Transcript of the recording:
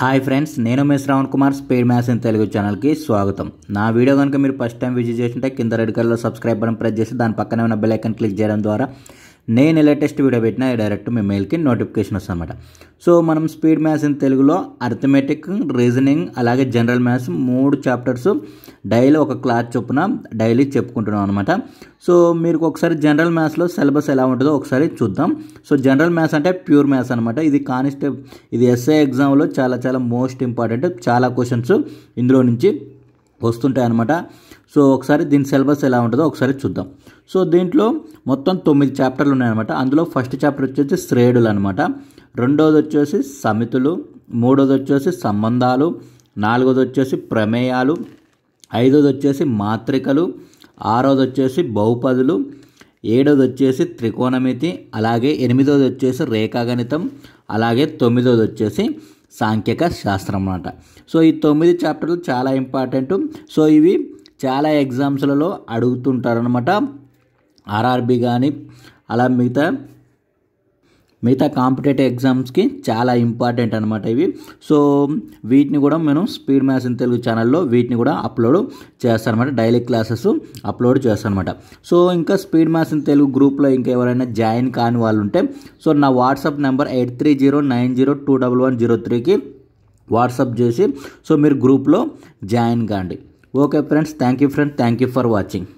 hi friends నేను మీ Shravan Kumar speed maths in Telugu ఛానల్కి స్వాగతం నా వీడియో కనుక మీరు ఫస్ట్ టైం విజిట్ చేసింటే కింద రెడ్ కలర్లో సబ్స్క్రైబ్ బటన్ ప్రెస్ చేసి దాని పక్కనే ఉన్న బెల్ ఐకన్ క్లిక్ చేయడం ద్వారా నేను ఇలా టెస్ట్ వీడియో పెట్టినా డైరెక్ట్ మీ మెయిల్కి నోటిఫికేషన్ వస్తుందన్నమాట సో మనం స్పీడ్ మ్యాథ్స్ ఇన్ తెలుగులో అర్థమెటిక్ రీజనింగ్ అలాగే జనరల్ మ్యాథ్స్ మూడు చాప్టర్స్ డైలీ ఒక క్లాస్ చొప్పున డైలీ చెప్పుకుంటున్నాం అనమాట సో మీరు ఒకసారి జనరల్ మ్యాథ్స్లో సిలబస్ ఎలా ఉంటుందో ఒకసారి చూద్దాం సో జనరల్ మ్యాథ్స్ అంటే ప్యూర్ మ్యాథ్స్ అనమాట ఇది కానిస్టేబుల్ ఇది ఎస్ఏ ఎగ్జామ్లో చాలా చాలా మోస్ట్ ఇంపార్టెంట్ చాలా క్వశ్చన్స్ ఇందులో నుంచి వస్తుంటాయి అనమాట సో ఒకసారి దీని సిలబస్ ఎలా ఉంటుందో ఒకసారి చూద్దాం సో దీంట్లో మొత్తం తొమ్మిది చాప్టర్లు ఉన్నాయన్నమాట అందులో ఫస్ట్ చాప్టర్ వచ్చేసి శ్రేణులు అనమాట రెండోది వచ్చేసి సమితులు మూడోది వచ్చేసి సంబంధాలు నాలుగోది వచ్చేసి ప్రమేయాలు ఐదోది వచ్చేసి మాత్రికలు ఆరోది వచ్చేసి బహుపదులు ఏడోది వచ్చేసి త్రికోణమితి అలాగే ఎనిమిదోది వచ్చేసి రేఖాగణితం అలాగే తొమ్మిదోది వచ్చేసి సాంఖ్యక శాస్త్రం అనమాట సో ఈ తొమ్మిది చాప్టర్లు చాలా ఇంపార్టెంట్ సో ఇవి చాలా ఎగ్జామ్స్లలో అడుగుతుంటారనమాట ఆర్ఆర్బి కానీ అలా మిగతా మిగతా కాంపిటేటివ్ ఎగ్జామ్స్కి చాలా ఇంపార్టెంట్ అనమాట ఇవి సో వీటిని కూడా మేము స్పీడ్ మ్యాథ్స్ ఇన్ తెలుగు ఛానల్లో వీటిని కూడా అప్లోడ్ చేస్తాను అనమాట డైలీ క్లాసెస్ అప్లోడ్ చేస్తాను అనమాట సో ఇంకా స్పీడ్ మ్యాథ్స్ ఇన్ తెలుగు గ్రూప్లో ఇంకా ఎవరైనా జాయిన్ కాని వాళ్ళు ఉంటే సో నా WhatsApp number eight three zero nine zero two double one zero త్రీకి వాట్సాప్ చేసి సో మీరు గ్రూప్లో జాయిన్ కాండి okay friends thank you friends thank you for watching